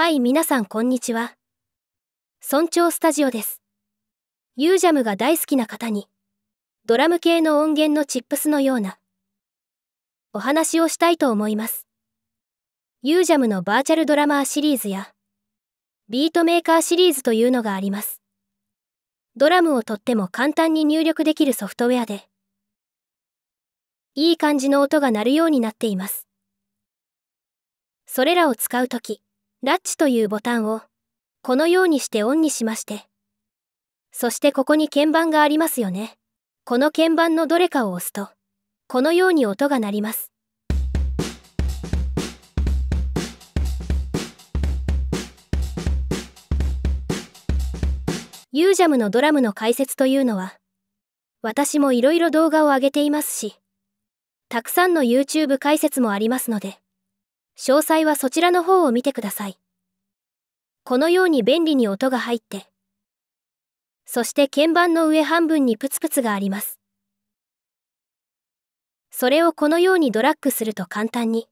はい、皆さんこんにちは。村長スタジオです。ユージャムが大好きな方に、ドラム系の音源のチップスのような、お話をしたいと思います。ユージャムのバーチャルドラマーシリーズや、ビートメーカーシリーズというのがあります。ドラムをとっても簡単に入力できるソフトウェアで、いい感じの音が鳴るようになっています。それらを使うとき、ラッチというボタンを、このようにしてオンにしまして。そしてここに鍵盤がありますよね。この鍵盤のどれかを押すと、このように音が鳴ります。ユージャムのドラムの解説というのは、私もいろいろ動画を上げていますし、たくさんの YouTube 解説もありますので、詳細はそちらの方を見てください。このように便利に音が入って、そして鍵盤の上半分にプツプツがあります。それをこのようにドラッグすると簡単に、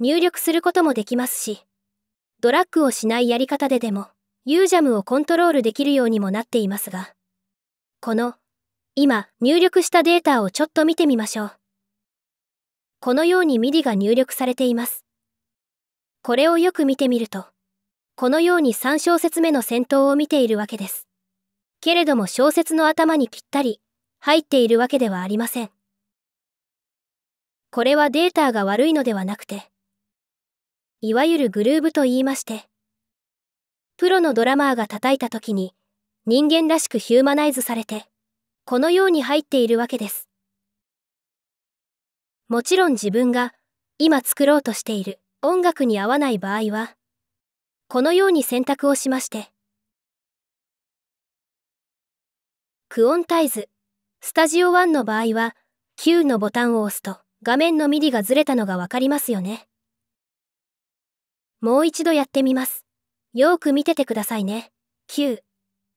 入力することもできますし、ドラッグをしないやり方ででも、ユージャムをコントロールできるようにもなっていますが、この、今入力したデータをちょっと見てみましょう。このように MIDI が入力されています。これをよく見てみると、このように3小節目の先頭を見ているわけです。けれども小説の頭にぴったり入っているわけではありません。これはデータが悪いのではなくて、いわゆるグルーブと言いまして、プロのドラマーが叩いた時に人間らしくヒューマナイズされて、このように入っているわけです。もちろん自分が今作ろうとしている音楽に合わない場合は、このように選択をしまして、クオンタイズ、スタジオ1の場合は、Q のボタンを押すと画面のミディがずれたのが分かりますよね。もう一度やってみます。よく見ててくださいね。9。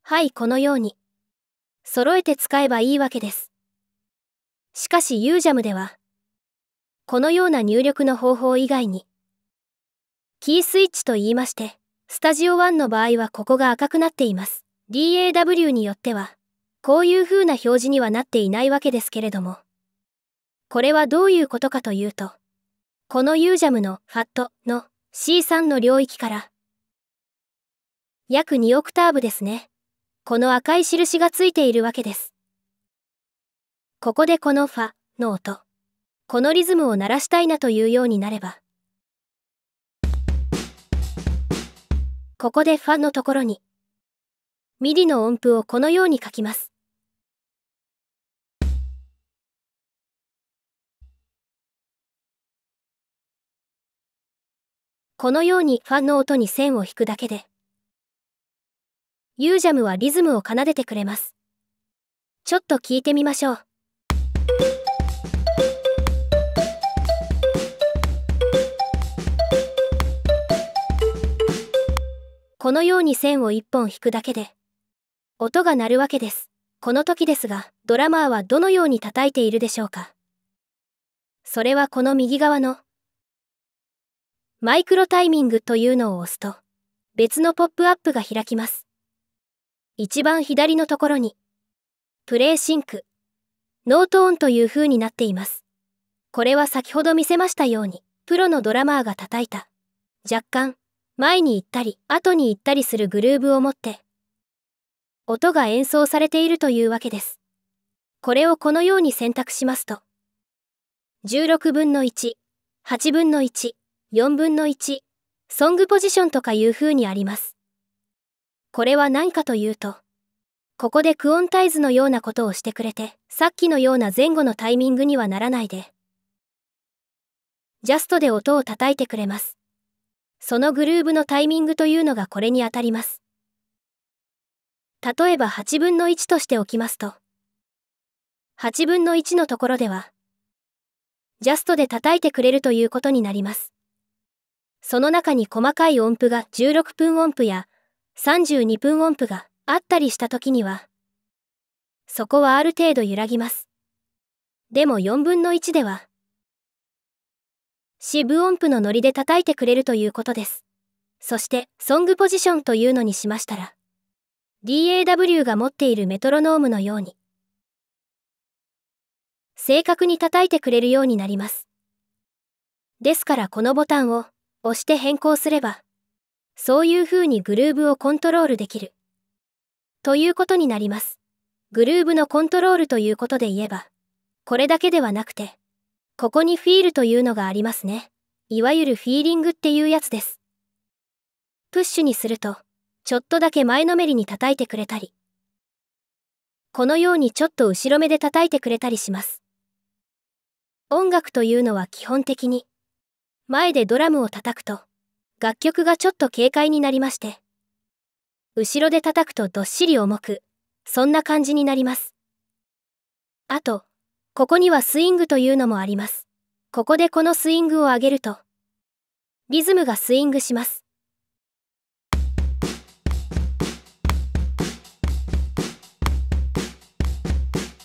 はい、このように。揃えて使えばいいわけです。しかし UJAM では、このような入力の方法以外に、キースイッチと言いまして、スタジオ1の場合はここが赤くなっています。DAW によっては、こういう風な表示にはなっていないわけですけれども、これはどういうことかというと、この UJAM の FAT の C3 の領域から、約2オクターブですね。この赤い印がついているわけです。ここでこのファの音。このリズムを鳴らしたいなというようになればここでファンのところにミディの音符をこのように書きますこのようにファンの音に線を引くだけでユージャムはリズムを奏でてくれますちょっと聞いてみましょうこのように線を1本引くだけで、音が鳴るわけです。この時ですが、ドラマーはどのように叩いているでしょうかそれはこの右側の、マイクロタイミングというのを押すと、別のポップアップが開きます。一番左のところに、プレイシンク、ノートーンという風になっています。これは先ほど見せましたように、プロのドラマーが叩いた、若干、前に行ったり後に行ったりするグルーブを持って音が演奏されているというわけです。これをこのように選択しますと16分の1、8分の1、4分の1、ソングポジションとかいう風にあります。これは何かというと、ここでクオンタイズのようなことをしてくれて、さっきのような前後のタイミングにはならないで、ジャストで音を叩いてくれます。そのグルーブのタイミングというのがこれにあたります。例えば8分の1としておきますと、8分の1のところでは、ジャストで叩いてくれるということになります。その中に細かい音符が16分音符や32分音符があったりした時には、そこはある程度揺らぎます。でも4分の1では、四分音符のノリで叩いてくれるということです。そして、ソングポジションというのにしましたら、DAW が持っているメトロノームのように、正確に叩いてくれるようになります。ですからこのボタンを押して変更すれば、そういう風にグルーブをコントロールできる。ということになります。グルーブのコントロールということで言えば、これだけではなくて、ここにフィールというのがありますね。いわゆるフィーリングっていうやつです。プッシュにすると、ちょっとだけ前のめりに叩いてくれたり、このようにちょっと後ろ目で叩いてくれたりします。音楽というのは基本的に、前でドラムを叩くと、楽曲がちょっと軽快になりまして、後ろで叩くとどっしり重く、そんな感じになります。あと、ここにはスイングというのもあります。ここでこのスイングを上げると、リズムがスイングします。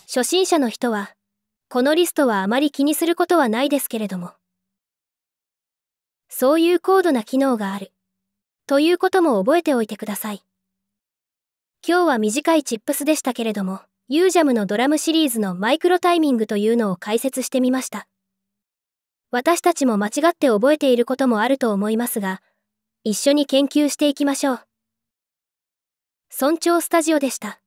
初心者の人は、このリストはあまり気にすることはないですけれども、そういう高度な機能がある。ということも覚えておいてください。今日は短いチップスでしたけれども、ユージャムのドラムシリーズのマイクロタイミングというのを解説してみました。私たちも間違って覚えていることもあると思いますが、一緒に研究していきましょう。村長スタジオでした。